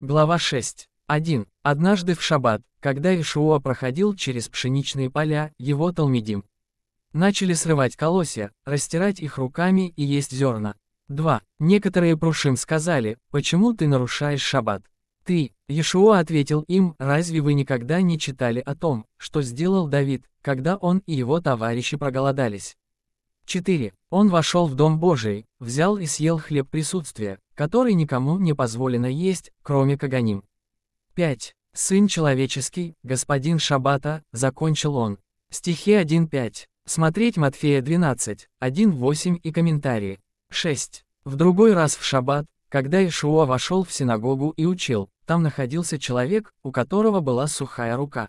Глава 6. 1. Однажды в шаббат, когда Ишуа проходил через пшеничные поля, его талмидим начали срывать колосья, растирать их руками и есть зерна. 2. Некоторые прушим сказали, почему ты нарушаешь шаббат? 3. Ешуа ответил им, разве вы никогда не читали о том, что сделал Давид, когда он и его товарищи проголодались? 4. Он вошел в Дом Божий, взял и съел хлеб присутствия, который никому не позволено есть, кроме Каганим. 5. Сын человеческий, господин Шабата, закончил он. Стихи 1.5. Смотреть Матфея 12, 1.8 и комментарии. 6. В другой раз в шаббат, когда Ишуа вошел в синагогу и учил, там находился человек, у которого была сухая рука.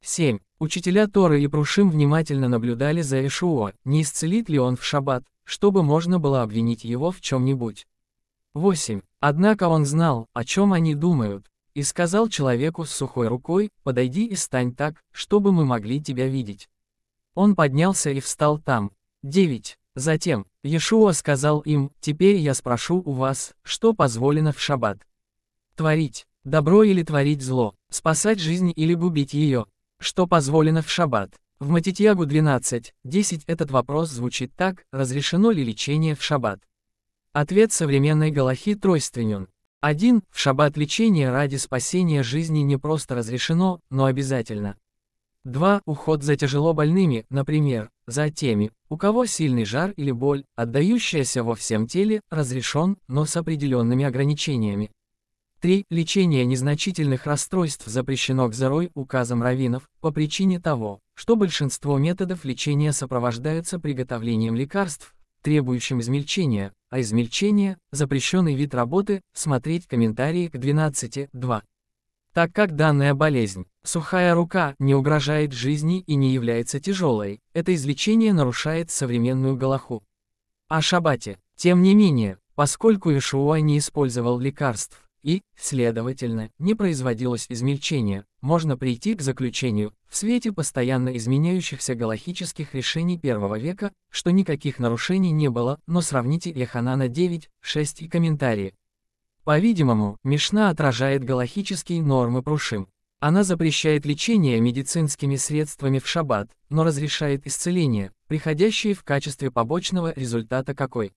7. Учителя Торы и Прушим внимательно наблюдали за Ишуа, не исцелит ли он в шаббат, чтобы можно было обвинить его в чем-нибудь. 8. Однако он знал, о чем они думают, и сказал человеку с сухой рукой, «Подойди и стань так, чтобы мы могли тебя видеть». Он поднялся и встал там. 9. Затем, Иешуа сказал им, «Теперь я спрошу у вас, что позволено в шаббат? Творить добро или творить зло, спасать жизнь или губить ее? Что позволено в шаббат?» В Матитьягу 12, 10 этот вопрос звучит так, разрешено ли лечение в шаббат. Ответ современной Галахи тройственен. 1. В шаббат лечение ради спасения жизни не просто разрешено, но обязательно. 2. Уход за тяжело больными, например, за теми, у кого сильный жар или боль, отдающаяся во всем теле, разрешен, но с определенными ограничениями. 3. Лечение незначительных расстройств запрещено к зарой указом раввинов, по причине того, что большинство методов лечения сопровождаются приготовлением лекарств, требующим измельчения, а измельчение – запрещенный вид работы, смотреть комментарии к 12.2. Так как данная болезнь, сухая рука, не угрожает жизни и не является тяжелой, это излечение нарушает современную галаху. О шабате. Тем не менее, поскольку Ишуа не использовал лекарств и, следовательно, не производилось измельчение, можно прийти к заключению, в свете постоянно изменяющихся галахических решений первого века, что никаких нарушений не было, но сравните Леханана 9, 6 и комментарии. По-видимому, Мишна отражает галахические нормы Прушим. Она запрещает лечение медицинскими средствами в шаббат, но разрешает исцеление, приходящее в качестве побочного результата какой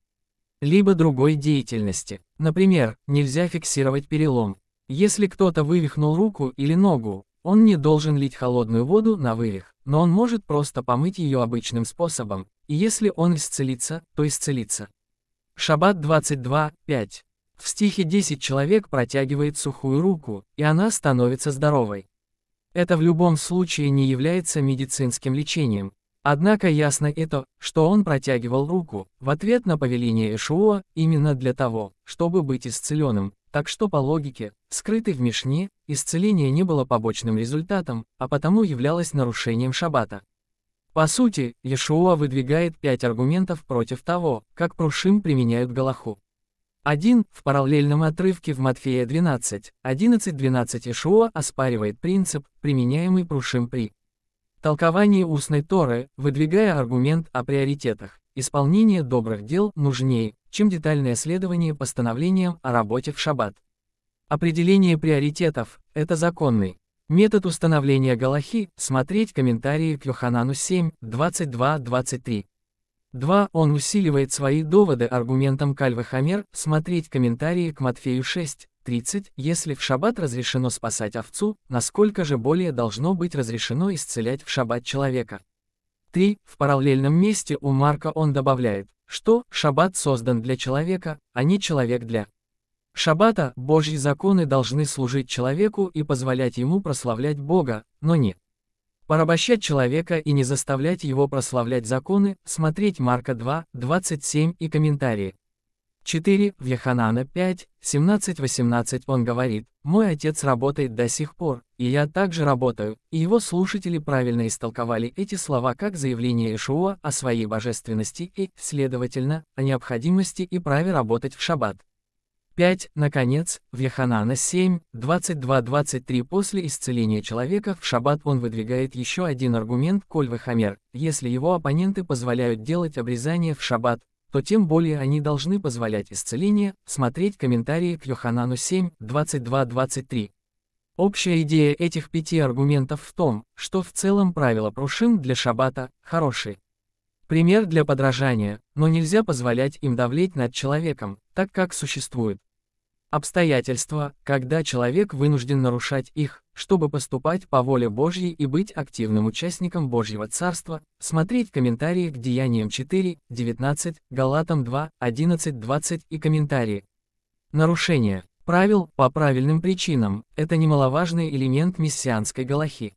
либо другой деятельности. Например, нельзя фиксировать перелом, если кто-то вывихнул руку или ногу, он не должен лить холодную воду на вывих, но он может просто помыть ее обычным способом, и если он исцелится, то исцелится. Шаббат 22, 5. В стихе 10 человек протягивает сухую руку, и она становится здоровой. Это в любом случае не является медицинским лечением, Однако ясно и то, что он протягивал руку, в ответ на повеление Ишуа, именно для того, чтобы быть исцеленным, так что по логике, скрытый в Мишне, исцеление не было побочным результатом, а потому являлось нарушением шаббата. По сути, Ешуа выдвигает пять аргументов против того, как Прушим применяют Галаху. 1. В параллельном отрывке в Матфея 12, 11-12 Ишуа оспаривает принцип, применяемый Прушим при толковании устной Торы, выдвигая аргумент о приоритетах. Исполнение добрых дел нужнее, чем детальное следование постановлениям о работе в шаббат. Определение приоритетов – это законный метод установления Галахи, смотреть комментарии к Йоханану 7, 22-23. 2. Он усиливает свои доводы аргументом Кальвы Хамер, смотреть комментарии к Матфею 6, 30. Если в шаббат разрешено спасать овцу, насколько же более должно быть разрешено исцелять в шаббат человека? 3. В параллельном месте у Марка он добавляет, что шаббат создан для человека, а не человек для шаббата. Божьи законы должны служить человеку и позволять ему прославлять Бога, но не порабощать человека и не заставлять его прославлять законы, смотреть Марка 2, 27 и комментарии. 4, в Яханана 5, 17-18 он говорит, «Мой отец работает до сих пор, и я также работаю». И его слушатели правильно истолковали эти слова как заявление Ишуа о своей божественности и, следовательно, о необходимости и праве работать в шаббат. 5. Наконец, в Яханана 7, 22-23 после исцеления человека в шаббат он выдвигает еще один аргумент Кольвы Хамер, если его оппоненты позволяют делать обрезание в шаббат, то тем более они должны позволять исцеление, смотреть комментарии к Йоханану 7, 22-23. Общая идея этих пяти аргументов в том, что в целом правила прушин для шаббата хорошие. Пример для подражания, но нельзя позволять им давлеть над человеком, так как существует Обстоятельства, когда человек вынужден нарушать их, чтобы поступать по воле Божьей и быть активным участником Божьего Царства, смотреть комментарии к Деяниям 4, 19, Галатам 2, 11, 20 и комментарии. Нарушение правил по правильным причинам – это немаловажный элемент мессианской галахи.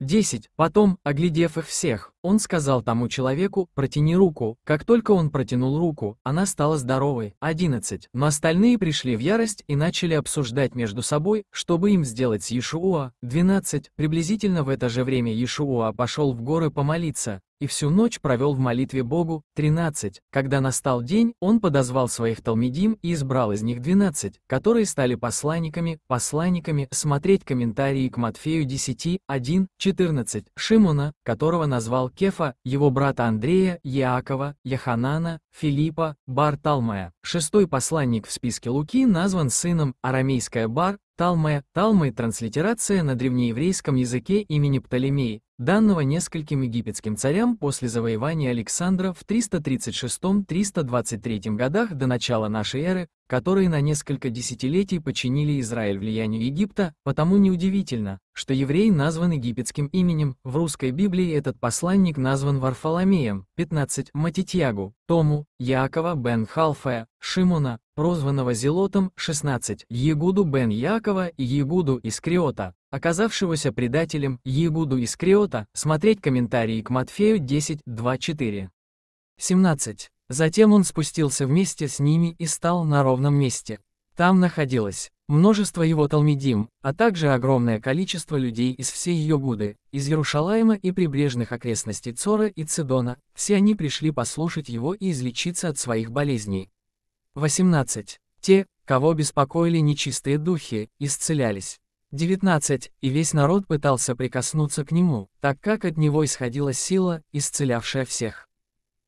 10. Потом, оглядев их всех, он сказал тому человеку, протяни руку. Как только он протянул руку, она стала здоровой. 11. Но остальные пришли в ярость и начали обсуждать между собой, что бы им сделать с Иешуа. 12. Приблизительно в это же время Иешуа пошел в горы помолиться и всю ночь провел в молитве Богу. 13. Когда настал день, он подозвал своих Талмидим и избрал из них 12, которые стали посланниками, посланниками, смотреть комментарии к Матфею 10, 1, 14, Шимона, которого назвал Кефа, его брата Андрея, Иакова, Яханана, Филиппа, Бар-Талмая. Шестой посланник в списке Луки назван сыном арамейская Бар, Талмая, Талмы – транслитерация на древнееврейском языке имени Птолемей, данного нескольким египетским царям после завоевания Александра в 336-323 годах до начала нашей эры, которые на несколько десятилетий подчинили Израиль влиянию Египта, потому неудивительно, что еврей назван египетским именем, в русской Библии этот посланник назван Варфоломеем, 15, Матитьягу, Тому, Якова бен Халфая, Шимона, прозванного Зелотом, 16, Егуду бен Якова и Егуду Искриота, оказавшегося предателем Егуду Искриота, смотреть комментарии к Матфею 10, 2, 4. 17. Затем он спустился вместе с ними и стал на ровном месте. Там находилось множество его талмидим, а также огромное количество людей из всей Йогуды, из Ярушалаема и прибрежных окрестностей Цора и Цидона, все они пришли послушать его и излечиться от своих болезней. 18. Те, кого беспокоили нечистые духи, исцелялись. 19. И весь народ пытался прикоснуться к нему, так как от него исходила сила, исцелявшая всех.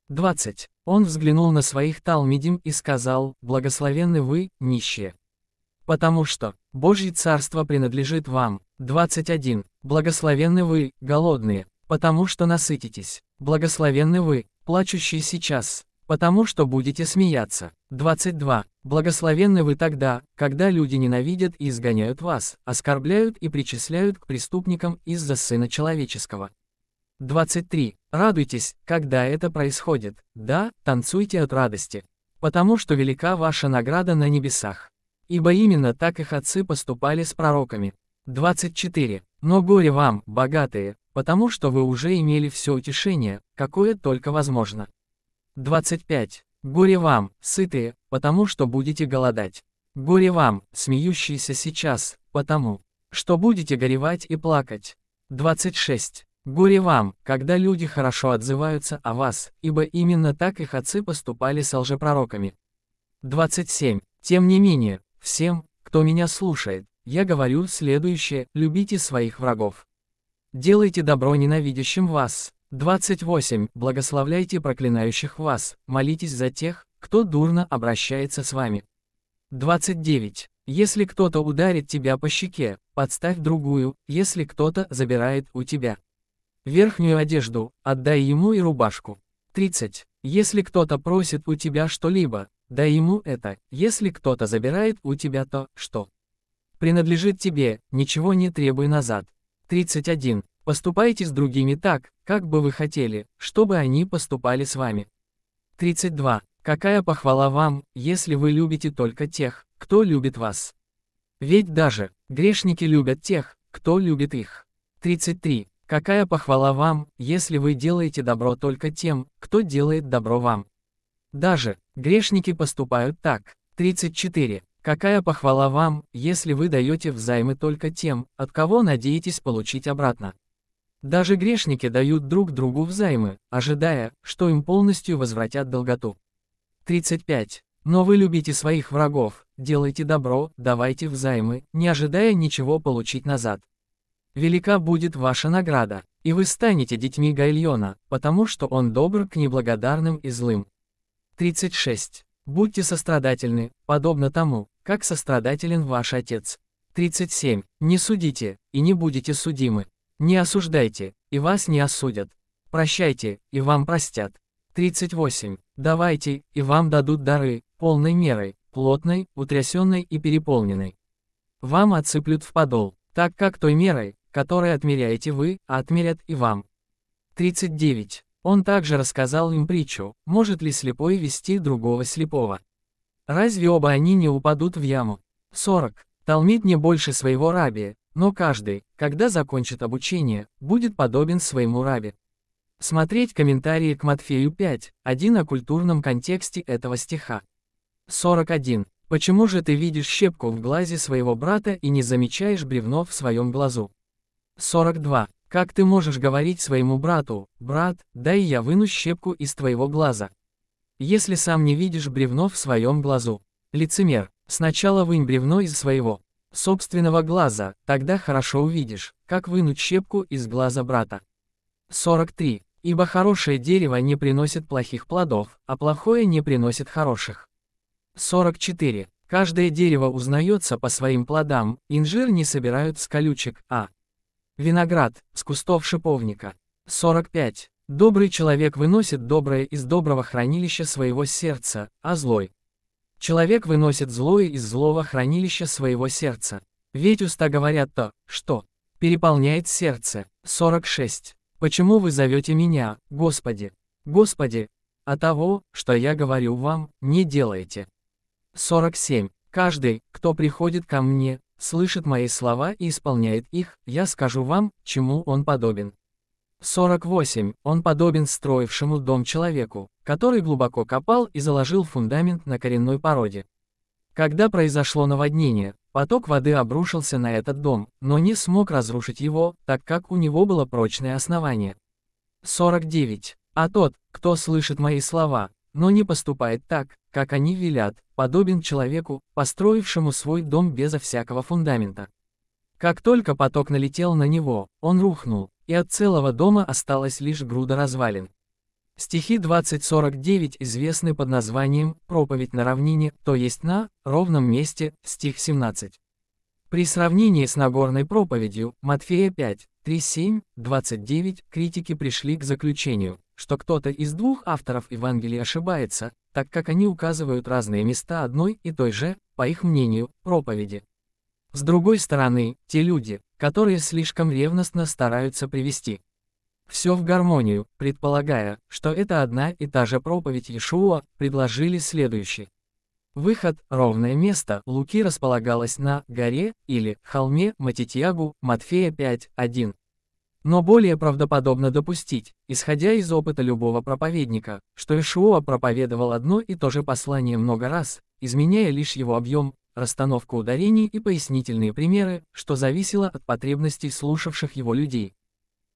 20. Он взглянул на своих Талмидим и сказал, «Благословенны вы, нищие, потому что Божье Царство принадлежит вам». 21. «Благословенны вы, голодные, потому что насытитесь. Благословенны вы, плачущие сейчас, потому что будете смеяться. 22. Благословенны вы тогда, когда люди ненавидят и изгоняют вас, оскорбляют и причисляют к преступникам из-за Сына Человеческого. 23. Радуйтесь, когда это происходит. Да, танцуйте от радости. Потому что велика ваша награда на небесах. Ибо именно так их отцы поступали с пророками. 24. Но горе вам, богатые, потому что вы уже имели все утешение, какое только возможно. 25. Горе вам, сытые, потому что будете голодать. Горе вам, смеющиеся сейчас, потому что будете горевать и плакать. 26. Горе вам, когда люди хорошо отзываются о вас, ибо именно так их отцы поступали с лжепророками. 27. Тем не менее, всем, кто меня слушает, я говорю следующее, любите своих врагов. Делайте добро ненавидящим вас. 28. Благословляйте проклинающих вас, молитесь за тех, кто дурно обращается с вами. 29. Если кто-то ударит тебя по щеке, подставь другую, если кто-то забирает у тебя. Верхнюю одежду, отдай ему и рубашку. 30. Если кто-то просит у тебя что-либо, дай ему это. Если кто-то забирает у тебя то, что принадлежит тебе, ничего не требуй назад. 31. Поступайте с другими так, как бы вы хотели, чтобы они поступали с вами. 32. Какая похвала вам, если вы любите только тех, кто любит вас? Ведь даже грешники любят тех, кто любит их. 33. Какая похвала вам, если вы делаете добро только тем, кто делает добро вам. Даже грешники поступают так. 34. Какая похвала вам, если вы даете взаймы только тем, от кого надеетесь получить обратно. Даже грешники дают друг другу взаймы, ожидая, что им полностью возвратят долготу. 35. Но вы любите своих врагов, делайте добро, давайте взаймы, не ожидая ничего получить назад велика будет ваша награда, и вы станете детьми Гайльона, потому что он добр к неблагодарным и злым. 36. Будьте сострадательны, подобно тому, как сострадателен ваш Отец. 37. Не судите, и не будете судимы. Не осуждайте, и вас не осудят. Прощайте, и вам простят. 38. Давайте, и вам дадут дары, полной мерой, плотной, утрясенной и переполненной. Вам отсыплют в подол, так как той мерой, которые отмеряете вы, а отмерят и вам. 39. Он также рассказал им притчу, может ли слепой вести другого слепого. Разве оба они не упадут в яму? 40. Талмит не больше своего раби, но каждый, когда закончит обучение, будет подобен своему раби. Смотреть комментарии к Матфею 5, 1 о культурном контексте этого стиха. 41. Почему же ты видишь щепку в глазе своего брата и не замечаешь бревно в своем глазу? 42. Как ты можешь говорить своему брату, брат, дай я выну щепку из твоего глаза, если сам не видишь бревно в своем глазу? Лицемер, сначала вынь бревно из своего собственного глаза, тогда хорошо увидишь, как вынуть щепку из глаза брата. 43. Ибо хорошее дерево не приносит плохих плодов, а плохое не приносит хороших. 44. Каждое дерево узнается по своим плодам, инжир не собирают с колючек, а Виноград, с кустов шиповника. 45. Добрый человек выносит доброе из доброго хранилища своего сердца, а злой. Человек выносит злое из злого хранилища своего сердца. Ведь уста говорят то, что переполняет сердце. 46. Почему вы зовете меня, Господи? Господи, а того, что я говорю вам, не делаете. 47. Каждый, кто приходит ко мне, слышит мои слова и исполняет их, я скажу вам, чему он подобен. 48. Он подобен строившему дом человеку, который глубоко копал и заложил фундамент на коренной породе. Когда произошло наводнение, поток воды обрушился на этот дом, но не смог разрушить его, так как у него было прочное основание. 49. А тот, кто слышит мои слова, но не поступает так, как они велят, подобен человеку, построившему свой дом безо всякого фундамента. Как только поток налетел на него, он рухнул, и от целого дома осталась лишь груда развалин. Стихи 20.49 известны под названием «Проповедь на равнине», то есть на ровном месте, стих 17. При сравнении с Нагорной проповедью, Матфея 5, 3-7, 29, критики пришли к заключению, что кто-то из двух авторов Евангелия ошибается, так как они указывают разные места одной и той же, по их мнению, проповеди. С другой стороны, те люди, которые слишком ревностно стараются привести все в гармонию, предполагая, что это одна и та же проповедь Иешуа, предложили следующий. Выход, ровное место, Луки располагалось на горе или холме Матитьягу, Матфея 5, 1. Но более правдоподобно допустить, исходя из опыта любого проповедника, что Ишуа проповедовал одно и то же послание много раз, изменяя лишь его объем, расстановку ударений и пояснительные примеры, что зависело от потребностей слушавших его людей.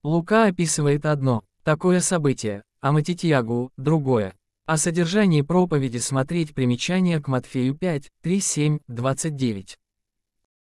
Лука описывает одно, такое событие, а Матитьягу – другое. О содержании проповеди смотреть примечание к Матфею 5, 3, 7, 29.